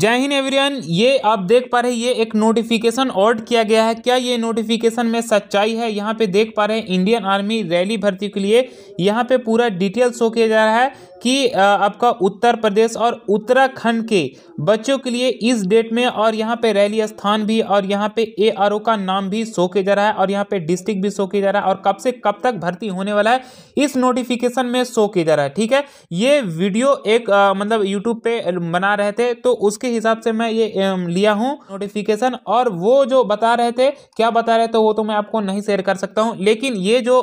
जय हिंद एवरीवन ये आप देख पा रहे ये एक नोटिफिकेशन ऑर्ड किया गया है क्या ये नोटिफिकेशन में सच्चाई है यहाँ पे देख पा रहे हैं इंडियन आर्मी रैली भर्ती के लिए यहाँ पे पूरा डिटेल शो किया जा रहा है कि आपका उत्तर प्रदेश और उत्तराखंड के बच्चों के लिए इस डेट में और यहाँ पे रैली स्थान भी और यहाँ पे ए आर ओ का नाम भी शो किया जा रहा है और यहाँ पे डिस्ट्रिक्ट भी शो किया जा रहा है और कब से कब तक भर्ती होने वाला है इस नोटिफिकेशन में शो किया जा रहा है ठीक है ये वीडियो एक मतलब यूट्यूब पे बना रहे थे तो उसके हिसाब से मैं ये लिया हूँ नोटिफिकेशन और वो जो बता रहे थे क्या बता रहे थे वो तो मैं आपको नहीं शेयर कर सकता हूँ लेकिन ये जो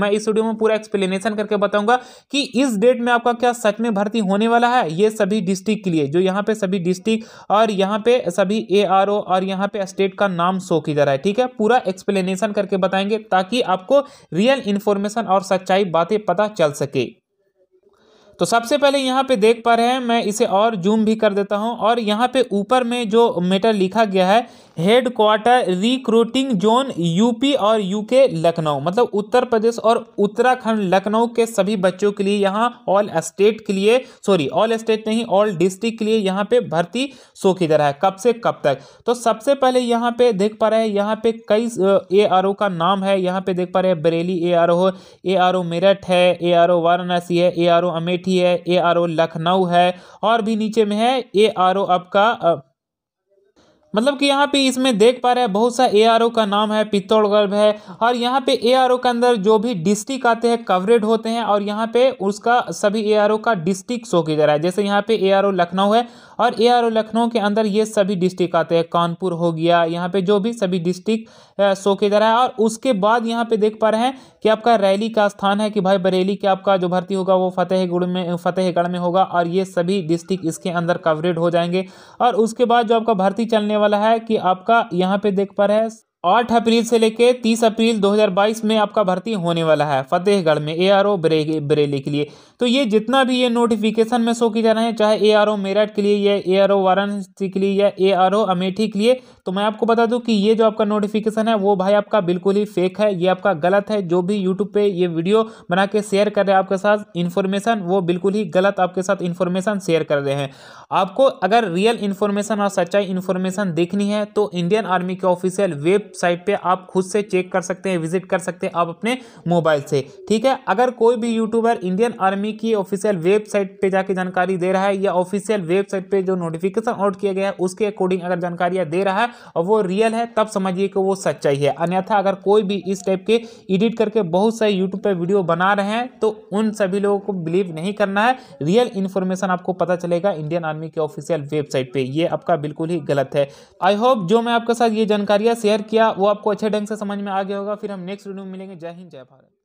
मैं इस वीडियो में पूरा एक्सप्लेनेशन करके बताऊंगा कि इस डेट में आपका क्या सच में भर्ती होने वाला है ये सभी डिस्ट्रिक्ट के लिए जो यहाँ पे सभी डिस्ट्रिक्ट और यहाँ पे सभी ए और यहाँ पे स्टेट का नाम शो किया जा रहा है ठीक है पूरा एक्सप्लेनेशन करके बताएंगे ताकि आपको रियल इन्फॉर्मेशन और सच्चाई बातें पता चल सके तो सबसे पहले यहाँ पे देख पा रहे हैं मैं इसे और जूम भी कर देता हूँ और यहाँ पे ऊपर में जो मेटर लिखा गया है head quarter recruiting zone UP और यूके लखनऊ मतलब उत्तर प्रदेश और उत्तराखंड लखनऊ के सभी बच्चों के लिए यहाँ ऑल स्टेट के लिए सॉरी ऑल स्टेट नहीं ऑल डिस्ट्रिक्ट के लिए यहाँ पे भर्ती शो की जा रहा है कब से कब तक तो सबसे पहले यहाँ पे देख पा रहे हैं यहाँ पे कई ए आर ओ का नाम है यहाँ पे देख पा रहे हैं Bareilly A R O A R O Meerut है ए आर ओ वाराणसी है ए आर ओ अमेठी की है ए आर ओ लखनऊ है और भी नीचे में है ए आर ओ आपका मतलब कि यहाँ पे इसमें देख पा रहे हैं बहुत सा एआरओ का नाम है पित्तौड़गढ़ है और यहाँ पे एआरओ के अंदर जो भी डिस्ट्रिक्ट आते हैं कवरेड होते हैं और यहाँ पे उसका सभी एआरओ का डिस्ट्रिक्ट शो किया जा रहा है जैसे यहाँ पे एआरओ लखनऊ है और ए आर लखनऊ के अंदर ये सभी डिस्ट्रिक्ट आते हैं कानपुर हो गया यहाँ पे जो भी सभी डिस्ट्रिक्ट शो के जा रहा है और उसके बाद यहाँ पे देख पा रहे हैं कि आपका रैली का स्थान है कि भाई बरेली के आपका जो भर्ती होगा वो फतेहगढ़ में फतेहगढ़ में होगा और ये सभी डिस्ट्रिक्ट इसके अंदर कवरेड हो जाएंगे और उसके बाद जो आपका भर्ती चलने वाला है कि आपका यहाँ पे देख पा रहे हैं आठ अप्रैल से लेकर तीस अप्रैल 2022 में आपका भर्ती होने वाला है फतेहगढ़ में ए आर ओ बरेली के लिए तो ये जितना भी ये नोटिफिकेशन में शो किए जा रहे हैं चाहे ए आर ओ मेरठ के लिए या ए आर ओ वाराणसी के लिए या ए आर ओ अमेठी के लिए तो मैं आपको बता दूं कि ये जो आपका नोटिफिकेशन है वो भाई आपका बिल्कुल ही फेक है ये आपका गलत है जो भी यूट्यूब पर ये वीडियो बना के शेयर कर रहे हैं आपके साथ इन्फॉर्मेशन वो बिल्कुल ही गलत आपके साथ इन्फॉर्मेशन शेयर कर रहे हैं आपको अगर रियल इन्फॉर्मेशन और सच्चाई इन्फॉर्मेशन देखनी है तो इंडियन आर्मी के ऑफिशियल वेब वेबसाइट पे आप खुद से चेक कर सकते हैं विजिट कर सकते हैं आप अपने मोबाइल से ठीक है अगर कोई भी यूट्यूबर इंडियन आर्मी की ऑफिशियल वेबसाइट पे जाके जानकारी दे रहा है या ऑफिशियल वेबसाइट पे जो नोटिफिकेशन आउट किया गया है उसके अकॉर्डिंग अगर जानकारियां दे रहा है और वो रियल है तब समझिए कि वो सच्चाई है अन्यथा अगर कोई भी इस टाइप के एडिट करके बहुत सारे यूट्यूब पर वीडियो बना रहे हैं तो उन सभी लोगों को बिलीव नहीं करना है रियल इन्फॉर्मेशन आपको पता चलेगा इंडियन आर्मी के ऑफिशियल वेबसाइट पर यह आपका बिल्कुल ही गलत है आई होप जो मैं आपके साथ ये जानकारियां शेयर किया गया वो आपको अच्छे ढंग से समझ में आ गया होगा फिर हम नेक्स्ट वीडियो में मिलेंगे जय हिंद जय भारत